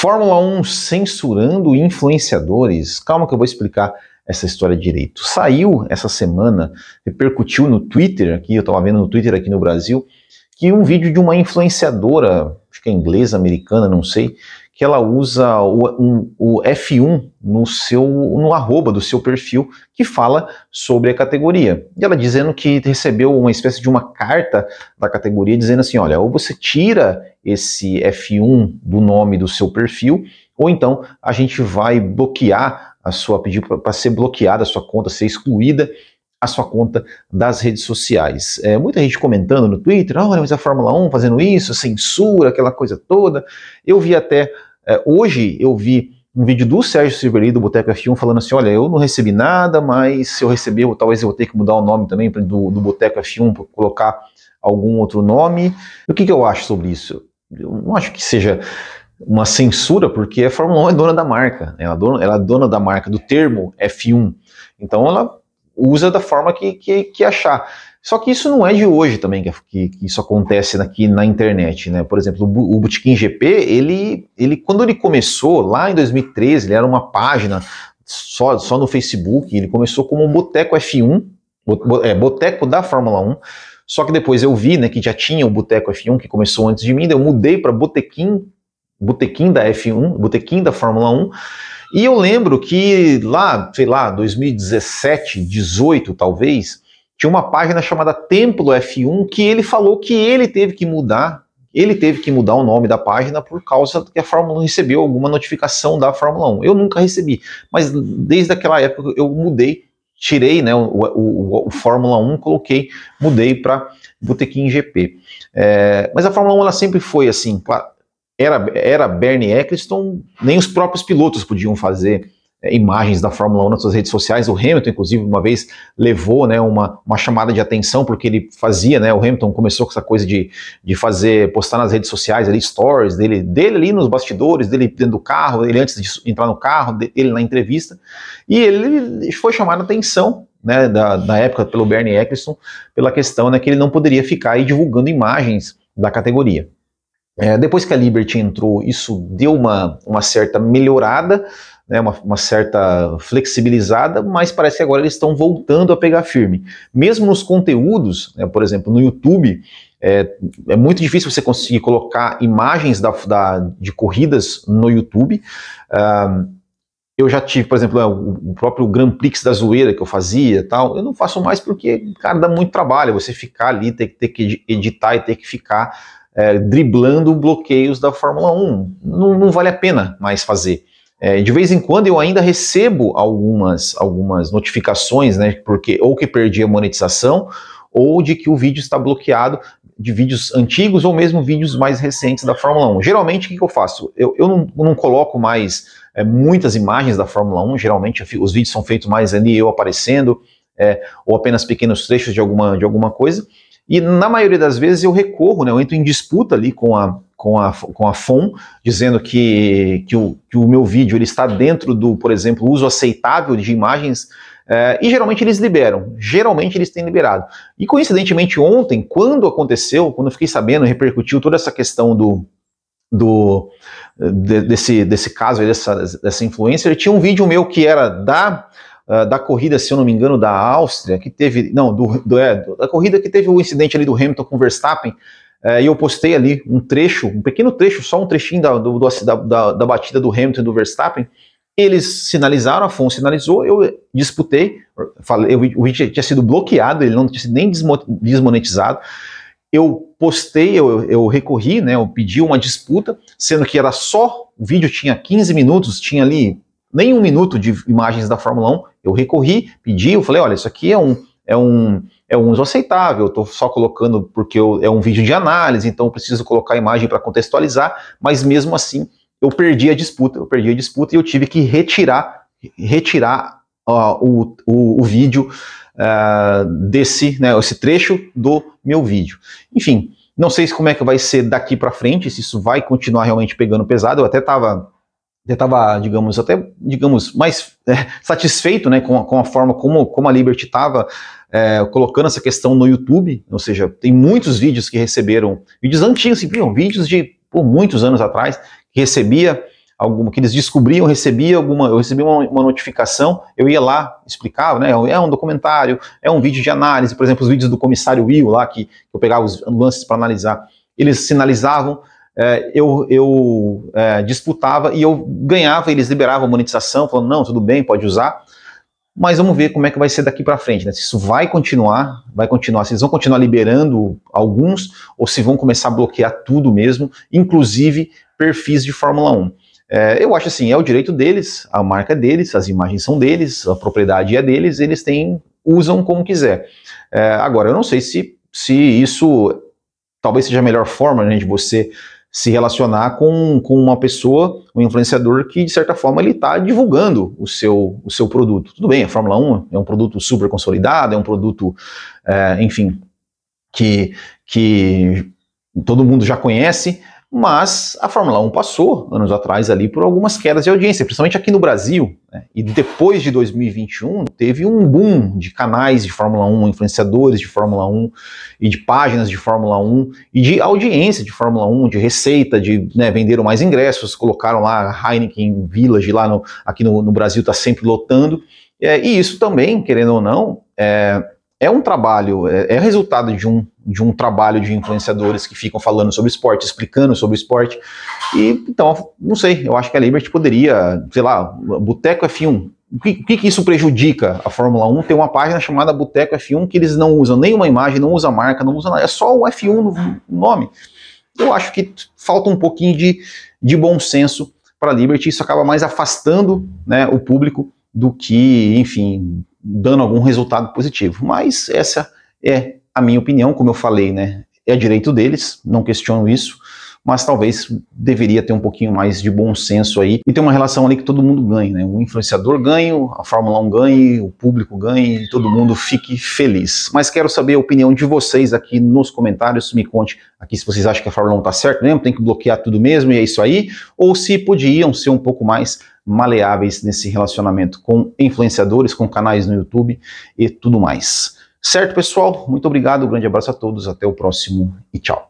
Fórmula 1 censurando influenciadores. Calma que eu vou explicar essa história direito. Saiu essa semana, repercutiu no Twitter aqui, eu estava vendo no Twitter aqui no Brasil, que um vídeo de uma influenciadora acho que é inglesa, americana, não sei, que ela usa o, um, o F1 no seu no arroba do seu perfil que fala sobre a categoria. E ela dizendo que recebeu uma espécie de uma carta da categoria dizendo assim, olha, ou você tira esse F1 do nome do seu perfil, ou então a gente vai bloquear a sua pedir para ser bloqueada a sua conta, ser excluída a sua conta das redes sociais. É, muita gente comentando no Twitter, ah, olha, mas a Fórmula 1 fazendo isso, censura, aquela coisa toda. Eu vi até, é, hoje eu vi um vídeo do Sérgio Silveri, do Boteco F1, falando assim, olha, eu não recebi nada, mas se eu receber, eu, talvez eu vou ter que mudar o nome também do, do Boteco F1 para colocar algum outro nome. O que, que eu acho sobre isso? Eu não acho que seja uma censura, porque a Fórmula 1 é dona da marca, né? ela é dona, ela é dona da marca, do termo F1. Então ela usa da forma que, que, que, achar. Só que isso não é de hoje também que, que isso acontece aqui na internet, né? Por exemplo, o, o Botequim GP, ele, ele, quando ele começou, lá em 2013, ele era uma página só, só no Facebook, ele começou como Boteco F1, é, Boteco da Fórmula 1, só que depois eu vi, né, que já tinha o Boteco F1, que começou antes de mim, daí eu mudei para Botequim, Botequim da F1, Botequim da Fórmula 1, e eu lembro que lá, sei lá, 2017, 18 talvez, tinha uma página chamada Templo F1 que ele falou que ele teve que mudar, ele teve que mudar o nome da página por causa que a Fórmula 1 recebeu alguma notificação da Fórmula 1. Eu nunca recebi, mas desde aquela época eu mudei, tirei né, o, o, o Fórmula 1, coloquei, mudei para Botequim GP. É, mas a Fórmula 1 ela sempre foi assim, era, era Bernie Eccleston, nem os próprios pilotos podiam fazer é, imagens da Fórmula 1 nas suas redes sociais. O Hamilton, inclusive, uma vez levou né, uma, uma chamada de atenção porque ele fazia, né? O Hamilton começou com essa coisa de, de fazer, postar nas redes sociais ali stories dele, dele ali nos bastidores, dele dentro do carro, ele antes de entrar no carro, ele na entrevista. E ele foi chamado a atenção né, da, da, época pelo Bernie Eccleston, pela questão né, que ele não poderia ficar divulgando imagens da categoria. É, depois que a Liberty entrou, isso deu uma, uma certa melhorada, né, uma, uma, certa flexibilizada, mas parece que agora eles estão voltando a pegar firme. Mesmo nos conteúdos, né, por exemplo, no YouTube, é, é, muito difícil você conseguir colocar imagens da, da de corridas no YouTube. Uh, eu já tive, por exemplo, é, o próprio Grand Prix da zoeira que eu fazia tal. Eu não faço mais porque, cara, dá muito trabalho você ficar ali, ter, ter que editar e ter que ficar é, driblando bloqueios da Fórmula 1. Não, não vale a pena mais fazer. É, de vez em quando eu ainda recebo algumas, algumas notificações, né? Porque ou que perdi a monetização ou de que o vídeo está bloqueado de vídeos antigos ou mesmo vídeos mais recentes da Fórmula 1. Geralmente, o que, eu faço? Eu, eu não, não coloco mais é, muitas imagens da Fórmula 1, geralmente os vídeos são feitos mais ali eu aparecendo, é, ou apenas pequenos trechos de alguma, de alguma coisa. E na maioria das vezes eu recorro, né, eu entro em disputa ali com a, com a, com a FOM, dizendo que, que, o, que o meu vídeo ele está dentro do, por exemplo, uso aceitável de imagens é, e geralmente eles liberam, geralmente eles têm liberado. E coincidentemente ontem, quando aconteceu, quando eu fiquei sabendo, repercutiu toda essa questão do, do de, desse, desse caso, dessa, dessa influencer, tinha um vídeo meu que era da uh, da corrida, se eu não me engano, da Áustria, que teve. Não, do, do, é, da corrida que teve o incidente ali do Hamilton com o Verstappen. É, e eu postei ali um trecho, um pequeno trecho, só um trechinho da, do, da, da, da batida do Hamilton e do Verstappen. Eles sinalizaram, Afonso sinalizou, eu disputei, falei, o vídeo tinha sido bloqueado, ele não tinha sido nem desmonetizado. Eu postei, eu, eu recorri, né, eu pedi uma disputa, sendo que era só, o vídeo tinha 15 minutos, tinha ali nem um minuto de imagens da Fórmula 1, eu recorri, pedi, eu falei, olha, isso aqui é um é um é um uso aceitável, eu estou só colocando porque eu, é um vídeo de análise, então eu preciso colocar a imagem para contextualizar, mas mesmo assim eu perdi a disputa, eu perdi a disputa e eu tive que retirar retirar uh, o, o, o, vídeo uh, desse, né, esse trecho do meu vídeo. Enfim, não sei como é que vai ser daqui para frente, se isso vai continuar realmente pegando pesado, eu até estava já estava, digamos, até, digamos, mais é, satisfeito né, com, com, a forma como, como a Liberty estava é, colocando essa questão no YouTube, ou seja, tem muitos vídeos que receberam, vídeos antigos, assim, vídeos de por muitos anos atrás, que recebia alguma, que eles descobriam, recebia alguma, eu recebia uma, uma, notificação, eu ia lá, explicava, né? É um documentário, é um vídeo de análise, por exemplo, os vídeos do comissário Will lá, que eu pegava os lances para analisar, eles sinalizavam, é, eu, eu é, disputava e eu ganhava, eles liberavam monetização, falando, não, tudo bem, pode usar, mas vamos ver como é que vai ser daqui para frente, né? Se isso vai continuar, vai continuar, se eles vão continuar liberando alguns, ou se vão começar a bloquear tudo mesmo, inclusive perfis de Fórmula 1. É, eu acho assim, é o direito deles, a marca é deles, as imagens são deles, a propriedade é deles, eles têm, usam como quiser. É, agora, eu não sei se, se isso talvez seja a melhor forma né, de você se relacionar com, com uma pessoa, um influenciador que, de certa forma, ele está divulgando o seu, o seu produto. Tudo bem, a Fórmula 1 é um produto super consolidado, é um produto, é, enfim, que, que todo mundo já conhece, mas a Fórmula 1 passou, anos atrás, ali por algumas quedas de audiência, principalmente aqui no Brasil. Né? E depois de 2021, teve um boom de canais de Fórmula 1, influenciadores de Fórmula 1, e de páginas de Fórmula 1, e de audiência de Fórmula 1, de receita, de né, venderam mais ingressos, colocaram lá a Heineken Village, lá no, aqui no, no Brasil está sempre lotando. É, e isso também, querendo ou não, é, é um trabalho, é, é, resultado de um, de um trabalho de influenciadores que ficam falando sobre esporte, explicando sobre esporte. E então, não sei, eu acho que a Liberty poderia, sei lá, Boteco F1. O que, que, isso prejudica a Fórmula 1? Tem uma página chamada Boteco F1 que eles não usam nenhuma imagem, não usam marca, não usam nada, é só o F1 no nome. Eu acho que falta um pouquinho de, de bom senso para a Liberty, isso acaba mais afastando né, o público do que, enfim, dando algum resultado positivo. Mas essa é a minha opinião, como eu falei, né? É direito deles, não questiono isso, mas talvez deveria ter um pouquinho mais de bom senso aí e ter uma relação ali que todo mundo ganhe, né? O influenciador ganhe, a Fórmula 1 ganhe, o público ganhe, todo mundo fique feliz. Mas quero saber a opinião de vocês aqui nos comentários, me conte aqui se vocês acham que a Fórmula 1 tá certo mesmo, tem que bloquear tudo mesmo e é isso aí, ou se podiam ser um pouco mais maleáveis nesse relacionamento com influenciadores, com canais no YouTube e tudo mais. Certo, pessoal? Muito obrigado, um grande abraço a todos, até o próximo e tchau.